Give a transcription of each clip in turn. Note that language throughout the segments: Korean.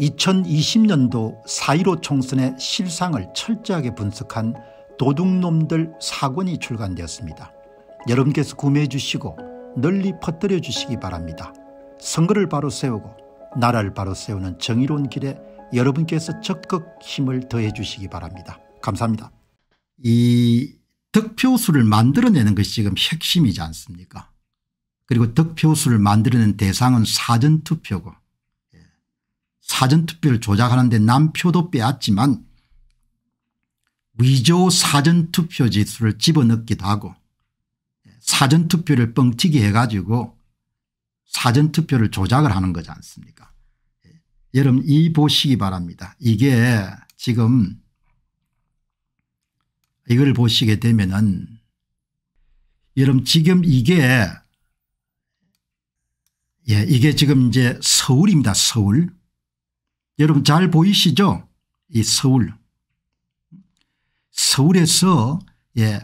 2020년도 4.15 총선의 실상을 철저하게 분석한 도둑놈들 사권이 출간되었습니다. 여러분께서 구매해 주시고 널리 퍼뜨려 주시기 바랍니다. 선거를 바로 세우고 나라를 바로 세우는 정의로운 길에 여러분께서 적극 힘을 더해 주시기 바랍니다. 감사합니다. 이 득표수를 만들어내는 것이 지금 핵심이지 않습니까 그리고 득표수를 만들어낸 대상은 사전투표고 사전투표를 조작하는데 남표도 빼앗지만 위조 사전투표 지수를 집어넣기도 하고 사전투표를 뻥튀기 해가지고 사전투표를 조작을 하는 거지 않습니까 예. 여러분 이 보시기 바랍니다. 이게 지금 이걸 보시게 되면은 여러분 지금 이게 예, 이게 지금 이제 서울입니다. 서울. 여러분 잘 보이시죠 이 서울 서울에서 예,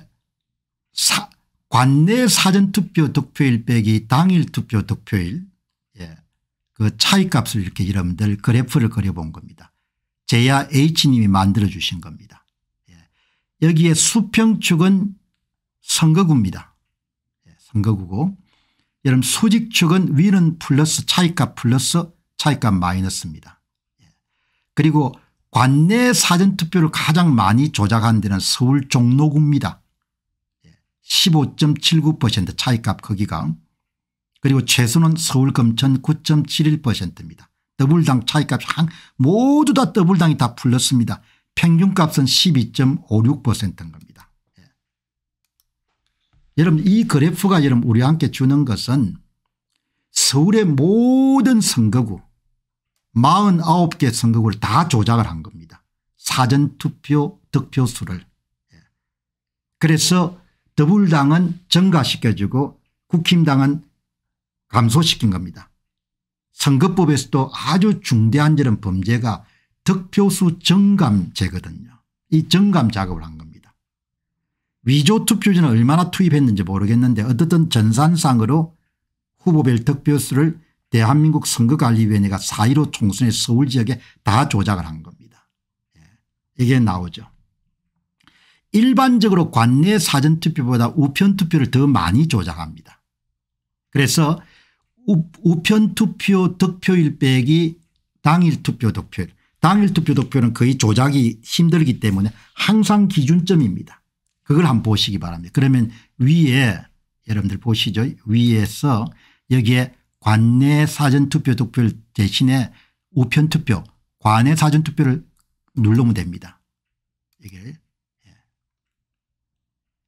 사, 관내 사전투표 득표일 빼기 당일 투표 득표일 예, 그 차이값을 이렇게 여러분들 그래프를 그려본 겁니다. 제야 H님이 만들어주신 겁니다. 예, 여기에 수평축은 선거구입니다. 예, 선거구고 여러분 수직축은 위는 플러스 차이값 플러스 차이값 마이너스입니다. 그리고 관내 사전투표를 가장 많이 조작한 데는 서울 종로구입니다. 15.79% 예, 차이값 거기가 그리고 최소는 서울 검천 9.71%입니다. 더블당 차이값 모두 다 더블당이 다 풀렸습니다. 평균값은 12.56%인 겁니다. 예. 여러분 이 그래프가 여러분 우리 와 함께 주는 것은 서울의 모든 선거구 49개 선거구를 다 조작을 한 겁니다. 사전투표 득표수를. 예. 그래서 더불당은 증가시켜주고 국힘당은 감소시킨 겁니다. 선거법에서도 아주 중대한 저런 범죄가 득표수 증감제거든요이증감 작업을 한 겁니다. 위조 투표지는 얼마나 투입했는지 모르겠는데 어떻든 전산상으로 후보별 득표수를 대한민국 선거관리위원회가 4.15총선에 서울 지역에 다 조작을 한 겁니다. 예, 이게 나오죠. 일반적으로 관내 사전투표보다 우편투표를 더 많이 조작합니다. 그래서 우편투표 득표일 빼기 당일 투표 득표일 당일 투표 득표는 거의 조작이 힘들기 때문에 항상 기준점입니다. 그걸 한번 보시기 바랍니다. 그러면 위에 여러분들 보시죠. 위에서 여기에 관내 사전투표 득표를 대신에 우편투표 관내 사전투표를 누르면 됩니다. 이게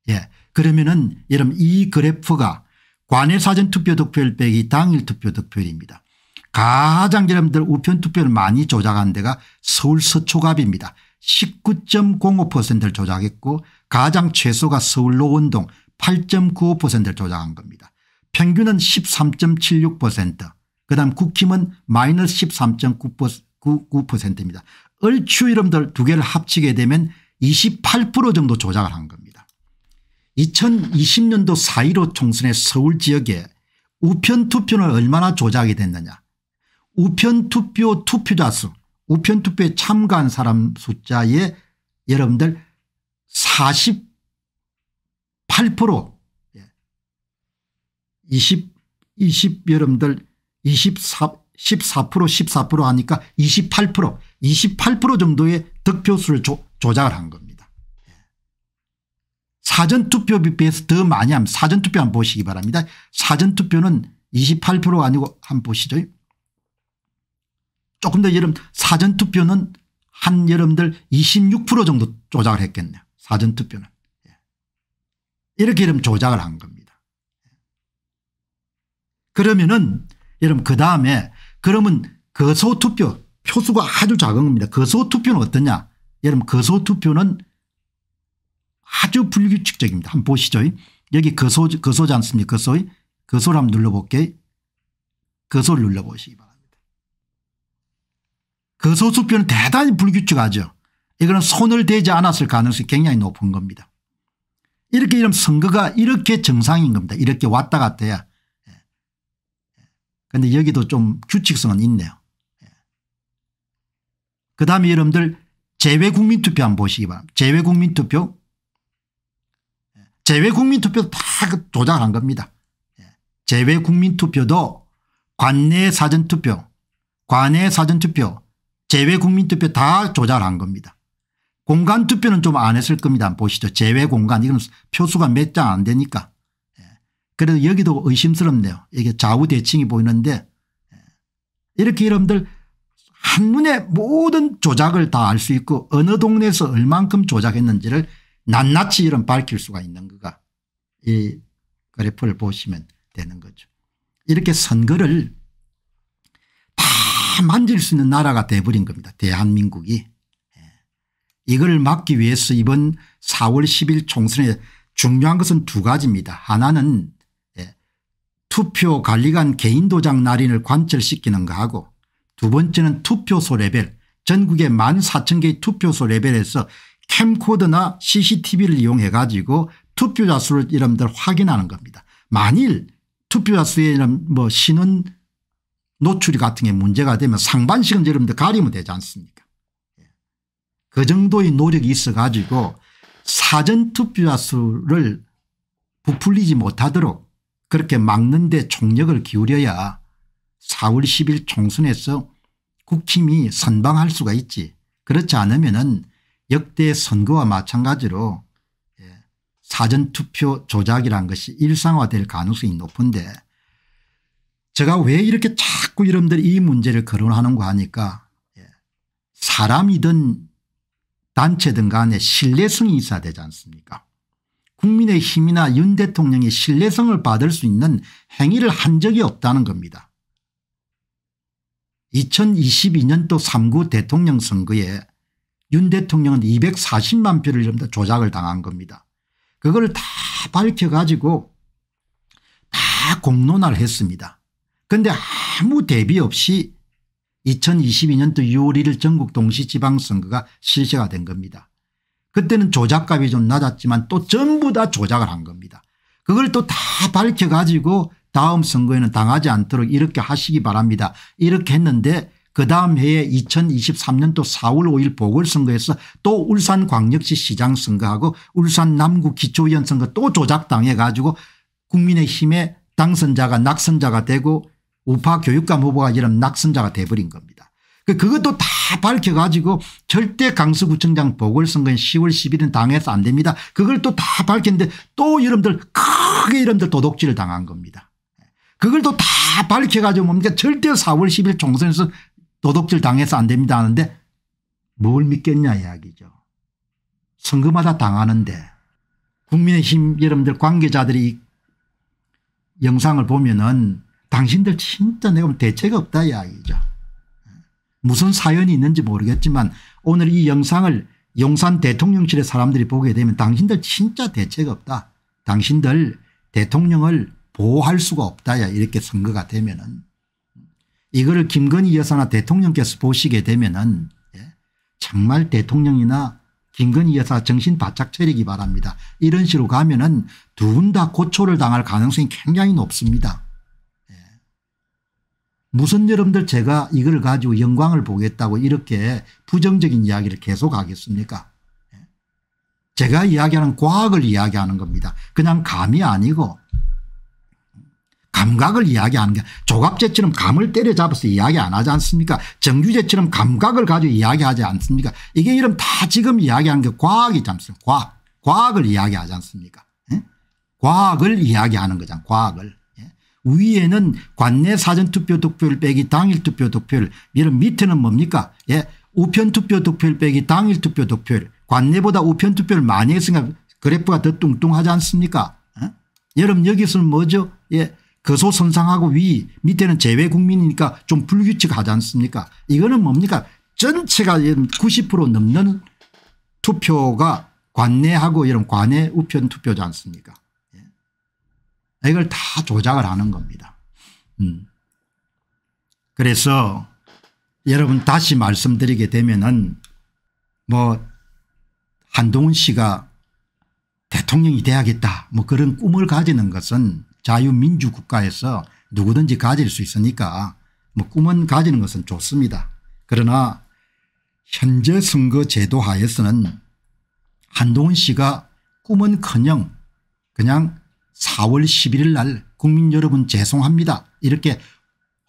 예. 예. 그러면은 여러분 이 그래프가 관외 사전 투표 득표율 빼기 당일 투표 득표율입니다. 가장 여러분들 우편 투표를 많이 조작한 데가 서울 서초갑입니다. 19.05%를 조작했고 가장 최소가 서울 노원동 8.95%를 조작한 겁니다. 평균은 13.76% 그다음 국힘은 마이너스 13.9%입니다. 얼추 이름들 두 개를 합치게 되면 28% 정도 조작을 한 겁니다. 2020년도 4.15 총선의 서울 지역에 우편투표는 얼마나 조작이 됐느냐 우편투표 투표자 수 우편투표에 참가한 사람 숫자에 여러분들 20, 20 여러분들 24, 14% 14% 하니까 28% 28% 정도의 득표수를 조, 조작을 한 겁니다. 예. 사전투표에 비해서 더 많이 하면 사전투표 한번 보시기 바랍니다. 사전투표는 28%가 아니고 한번 보시죠. 조금 더 여러분 사전투표는 한 여러분들 26% 정도 조작을 했겠네요. 사전투표는. 예. 이렇게 여러 조작을 한 겁니다. 그러면은 여러분 그 다음에 그러면 거소투표 표수가 아주 작은 겁니다. 거소투표는 어떠냐 여러분 거소투표는 아주 불규칙적입니다. 한번 보시죠. 여기 거소, 거소지 않습니까? 거소. 거소를 한번 눌러볼게요. 거소를 눌러보시기 바랍니다. 거소투표는 대단히 불규칙하죠. 이거는 손을 대지 않았을 가능성이 굉장히 높은 겁니다. 이렇게 이런 선거가 이렇게 정상인 겁니다. 이렇게 왔다 갔다 해야 근데 여기도 좀 규칙성은 있네요. 예. 그 다음에 여러분들 제외국민투표 한 번 보시기 바랍니다. 제외국민투표제외국민투표도다 예. 그 조작한 겁니다. 제외국민투표도 예. 관내 사전투표 관내 사전투표 제외국민투표다 조작한 겁니다. 공간투표는 좀 안 했을 겁니다. 보시죠. 제외공간 이건 표수가 몇 장 안 되니까 그래도 여기도 의심스럽네요. 이게 좌우대칭이 보이는데 예. 이렇게 여러분들 한눈에 모든 조작을 다 알 수 있고 어느 동네에서 얼만큼 조작했는지를 낱낱이 이런 밝힐 수가 있는 거가 이 그래프를 보시면 되는 거죠. 이렇게 선거를 다 만질 수 있는 나라가 돼버린 겁니다. 대한민국이. 예. 이걸 막기 위해서 이번 4월 10일 총선에 중요한 것은 두 가지입니다. 하나는 투표 관리관 개인 도장 날인을 관철시키는 거하고 두 번째는 투표소 레벨 전국의 1 4 0 0 0 개의 투표소 레벨에서 캠코더나 cctv를 이용해 가지고 투표자 수를 여러분들 확인하는 겁니다. 만일 투표자 수에 뭐 신원 노출이 같은 게 문제가 되면 상반식은 여러분들 가리면 되지 않습니까 그 정도의 노력이 있어 가지고 사전 투표자 수를 부풀리지 못하도록 그렇게 막는 데 총력을 기울여야 4월 10일 총선에서 국힘이 선방할 수가 있지 그렇지 않으면 은 역대 선거와 마찬가지로 예, 사전투표 조작이란 것이 일상화될 가능성이 높은데 제가 왜 이렇게 자꾸 여러분들이 이 문제를 거론하는가 하니까 예, 사람이든 단체든 간에 신뢰성이 있어야 되지 않습니까 국민의힘이나 윤 대통령의 신뢰성을 받을 수 있는 행위를 한 적이 없다는 겁니다. 2022년도 3구 대통령 선거에 윤 대통령은 240만 표를 전부 조작을 당한 겁니다. 그걸 다 밝혀가지고 다 공론화를 했습니다. 그런데 아무 대비 없이 2022년도 6월 1일 전국 동시지방선거가 실시가 된 겁니다. 그때는 조작값이 좀 낮았지만 또 전부 다 조작을 한 겁니다. 그걸 또 다 밝혀가지고 다음 선거에는 당하지 않도록 이렇게 하시기 바랍니다. 이렇게 했는데 그 다음 해에 2023년도 4월 5일 보궐선거에서 또 울산광역시 시장 선거하고 울산 남구 기초위원 선거 또 조작당해 가지고 국민의힘의 당선자가 낙선자가 되고 우파 교육감 후보가 이런 낙선자가 돼버린 겁니다. 그 그것도 다 밝혀가지고 절대 강서구청장 보궐선거인 10월 10일은 당해서 안 됩니다. 그걸 또 다 밝혔는데 또 여러분들 크게 여러분들 도덕질을 당한 겁니다. 그걸 또 다 밝혀가지고 뭡니까 절대 4월 10일 총선에서 도덕질 당해서 안 됩니다 하는데 뭘 믿겠냐 이야기죠. 선거마다 당하는데 국민의힘 여러분들 관계자들이 영상을 보면은 당신들 진짜 내가 대책 이 없다 이야기죠. 무슨 사연이 있는지 모르겠지만 오늘 이 영상을 용산 대통령실의 사람들이 보게 되면 당신들 진짜 대책 없다. 당신들 대통령을 보호할 수가 없다야 이렇게 선거가 되면은 이거를 김건희 여사나 대통령께서 보시게 되면은 예, 정말 대통령이나 김건희 여사 정신 바짝 차리기 바랍니다. 이런 식으로 가면은 두 분 다 고초를 당할 가능성이 굉장히 높습니다. 무슨 여러분들 제가 이걸 가지고 영광을 보겠다고 이렇게 부정적인 이야기를 계속 하겠습니까 예. 제가 이야기하는 과학을 이야기하는 겁니다. 그냥 감이 아니고 감각을 이야기하는 게 조갑제처럼 감을 때려잡아서 이야기 안 하지 않습니까 정규제처럼 감각을 가지고 이야기하지 않습니까 이게 이름 다 지금 이야기하는 게 과학이지 않습니까 과학. 과학을 이야기하지 않습니까 예? 과학을 이야기하는 거잖아 과학을. 위에는 관내 사전투표 득표율 빼기 당일 투표 득표율 이런 밑에는 뭡니까 예 우편 투표 득표율 빼기 당일 투표 득표율 관내보다 우편 투표를 많이 했으니까 그래프가 더 뚱뚱하지 않습니까 예? 여러분 여기서는 뭐죠 예 거소선상하고 위 밑에는 재외국민이니까 좀 불규칙하지 않습니까 이거는 뭡니까 전체가 90% 넘는 투표가 관내하고 이런 관내 우편 투표지 않습니까 이걸 다 조작을 하는 겁니다. 음. 그래서 여러분 다시 말씀드리게 되면은 뭐 한동훈 씨가 대통령이 돼야겠다 뭐 그런 꿈을 가지는 것은 자유민주국가에서 누구든지 가질 수 있으니까 뭐 꿈은 가지는 것은 좋습니다. 그러나 현재 선거 제도 하에서는 한동훈 씨가 꿈은커녕 그냥 4월 11일 날 국민 여러분 죄송합니다. 이렇게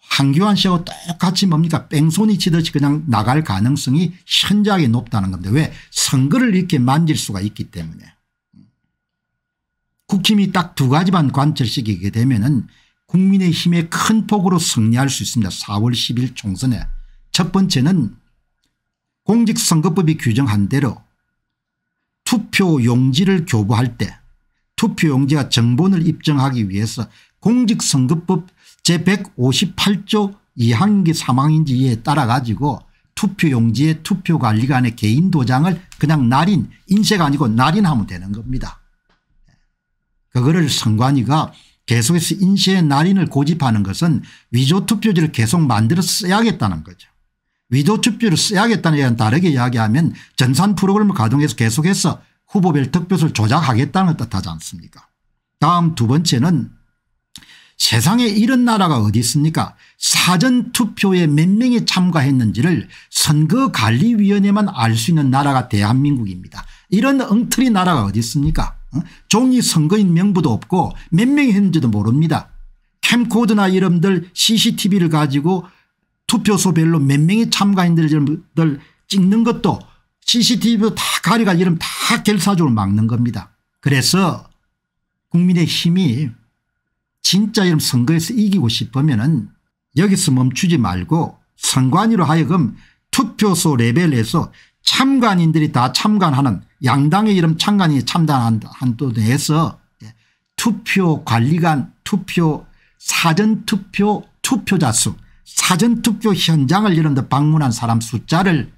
황교안 씨하고 똑같이 뭡니까 뺑소니 치듯이 그냥 나갈 가능성이 현저하게 높다는 겁니다. 왜 선거를 이렇게 만질 수가 있기 때문에 국힘이 딱 두 가지만 관철시키게 되면 은 국민의힘의 큰 폭으로 승리할 수 있습니다. 4월 10일 총선에 첫 번째는 공직선거법이 규정한 대로 투표 용지를 교부할 때 투표용지와 정본을 입증하기 위해서 공직선거법 제158조 2항기 3항인지 에 따라 가지고 투표용지의 투표관리관의 개인 도장을 그냥 날인 인쇄가 아니고 날인하면 되는 겁니다. 그거를 선관위가 계속해서 인쇄의 날인을 고집하는 것은 위조투표지를 계속 만들어 써야겠다는 거죠. 위조투표를 써야겠다는 얘기는 다르게 이야기하면 전산 프로그램을 가동해서 계속해서 후보별 득표수를 조작하겠다는 뜻하지 않습니까 다음 두 번째는 세상에 이런 나라가 어디 있습니까 사전투표에 몇 명이 참가했는지를 선거관리위원회만 알 수 있는 나라가 대한민국입니다. 이런 엉터리 나라가 어디 있습니까 어? 종이 선거인 명부도 없고 몇 명이 했는지도 모릅니다. 캠코드나 이름들 cctv를 가지고 투표소별로 몇 명이 참가했는지를 찍는 것도 CCTV도 다 가려가 이러면 다 결사적으로 막는 겁니다. 그래서 국민의 힘이 진짜 이런 선거에서 이기고 싶으면 은 여기서 멈추지 말고 선관위로 하여금 투표소 레벨에서 참관인들이 다 참관하는 양당의 이름 참관이 참관한도 내에서 투표관리관 예, 투표 사전투표 투표자 수 사전투표 현장을 이런 데 방문한 사람 숫자를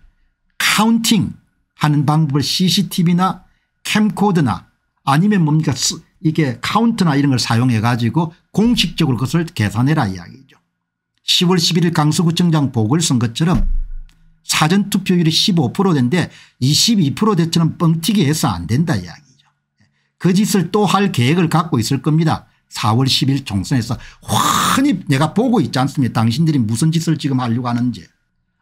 카운팅 하는 방법을 cctv나 캠코드나 아니면 뭡니까 이게 카운트나 이런 걸 사용해 가지고 공식적으로 그것을 계산해라 이야기죠. 10월 11일 강서구청장 보궐선거처럼 사전투표율이 15%인데 22% 대처럼 뻥튀기해서 안 된다 이야기죠. 그 짓을 또 할 계획을 갖고 있을 겁니다. 4월 10일 총선에서 훤히 내가 보고 있지 않습니까 당신들이 무슨 짓을 지금 하려고 하는지.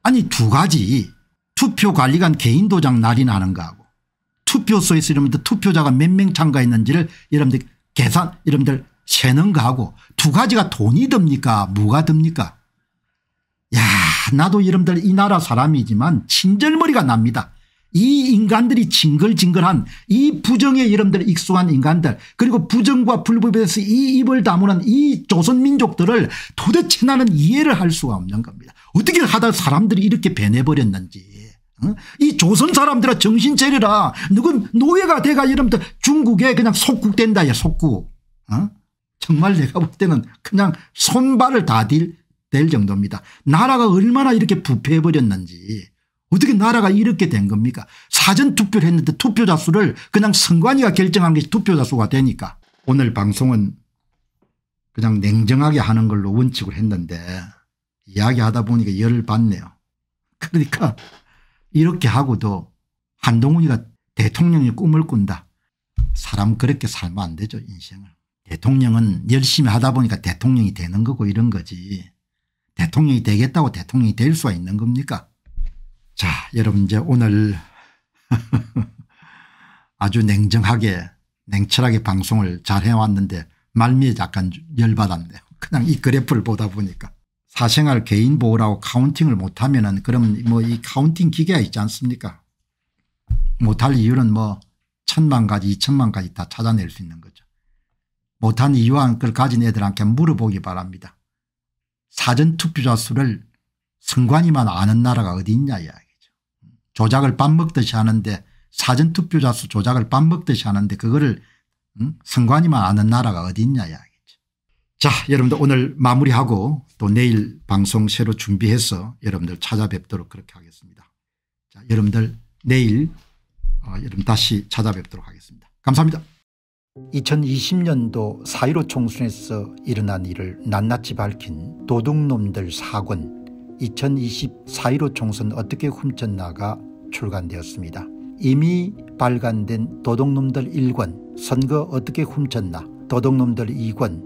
아니 두 가지 투표관리관 개인도장 날인하는 거하고 투표소에서 이러면들 투표자가 몇 명 참가했는지를 여러분들 계산 여러분들 세는 거하고 두 가지가 돈이 듭니까 뭐가 듭니까 야 나도 여러분들 이 나라 사람이지만 친절머리가 납니다. 이 인간들이 징글징글한 이 부정의 여러분들 익숙한 인간들 그리고 부정과 불법에서 이 입을 다무는 이 조선민족들을 도대체 나는 이해를 할 수가 없는 겁니다. 어떻게 하다 사람들이 이렇게 변해버렸는지. 이 조선 사람들아 정신 차리라. 누군 노예가 돼가 이러면 중국에 그냥 속국된다. 야 속국. 어? 정말 내가 볼 때는 그냥 손발을 다딜 정도입니다. 나라가 얼마나 이렇게 부패해버렸는지 어떻게 나라가 이렇게 된 겁니까 사전투표를 했는데 투표자 수를 그냥 선관위가 결정한 게 투표자 수가 되니까 오늘 방송은 그냥 냉정하게 하는 걸로 원칙을 했는데 이야기하다 보니까 열을 받네요. 그러니까 이렇게 하고도 한동훈이가 대통령의 꿈을 꾼다. 사람 그렇게 살면 안 되죠 인생을. 대통령은 열심히 하다 보니까 대통령이 되는 거고 이런 거지. 대통령이 되겠다고 대통령이 될 수가 있는 겁니까? 자 여러분 이제 오늘 아주 냉정하게 냉철하게 방송을 잘 해왔는데 말미에 잠깐 열받았네요. 그냥 이 그래프를 보다 보니까. 사생활 개인보호라고 카운팅을 못하면은 그러면 뭐 이 카운팅 기계가 있지 않습니까 못할 이유는 뭐 천만 가지 이천만 가지 다 찾아낼 수 있는 거죠. 못한 이유와 그걸 가진 애들한테 물어보기 바랍니다. 사전투표자 수를 승관이만 아는 나라가 어디 있냐 이야기죠. 조작을 밥 먹듯이 하는데 사전투표자 수 조작을 밥 먹듯이 하는데 그거를 응? 선관이만 아는 나라가 어디 있냐 이야기 자 여러분들 오늘 마무리하고 또 내일 방송 새로 준비해서 여러분들 찾아뵙도록 그렇게 하겠습니다. 자 여러분들 내일 어, 여러분 다시 찾아뵙도록 하겠습니다. 감사합니다. 2020년도 4.15 총선에서 일어난 일을 낱낱이 밝힌 도둑놈들 사권2020 4.15 총선 어떻게 훔쳤나가 출간되었습니다. 이미 발간된 도둑놈들 1권 선거 어떻게 훔쳤나 도둑놈들 2권